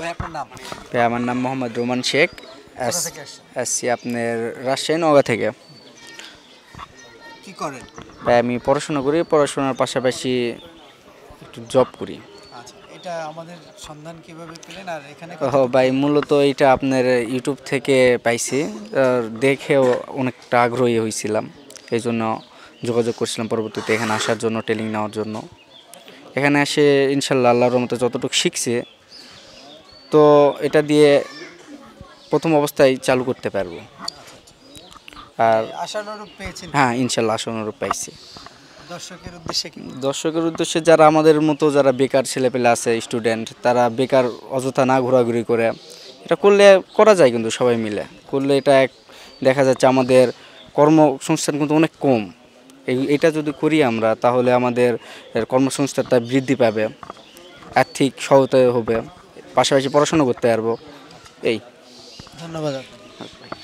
ভাই আমার নাম মোহাম্মদ রোমান শেখ আসছি আপনার রাজশাহী নগা থেকে কি করেন ভাই আমি পড়াশোনা করি পড়াশোনার পাশাপাশি একটু জব করি আচ্ছা, এটা আমাদের সন্ধান কিভাবে পেলেন আর এখানে ভাই মূলত এটা আপনার ইউটিউব থেকে পাইছি দেখেও অনেকটা আগ্রহী হয়েছিলাম এই জন্য যোগাযোগ করছিলাম পরবর্তীতে এখানে আসার জন্য ট্রেনিং নেওয়ার জন্য এখানে এসে ইনশাল্লাহ আল্লাহর মতো যতটুকু শিখছে তো এটা দিয়ে প্রথম অবস্থায় চালু করতে পারবো আর হ্যাঁ ইনশাল্লাহ অনুরূপ পাইছি দর্শকের উদ্দেশ্যে দর্শকের উদ্দেশ্যে যারা আমাদের মতো যারা বেকার ছেলেপেলে আছে স্টুডেন্ট তারা বেকার অযথা না ঘোরাঘুরি করে এটা করলে করা যায় কিন্তু সবাই মিলে করলে এটা এক দেখা যাচ্ছে আমাদের কর্মসংস্থান কিন্তু অনেক কম এই এটা যদি করি আমরা তাহলে আমাদের কর্মসংস্থানটা বৃদ্ধি পাবে আর্থিক সহায়তা হবে পাশাপাশি পড়াশুনো করতে পারবো এই ধন্যবাদ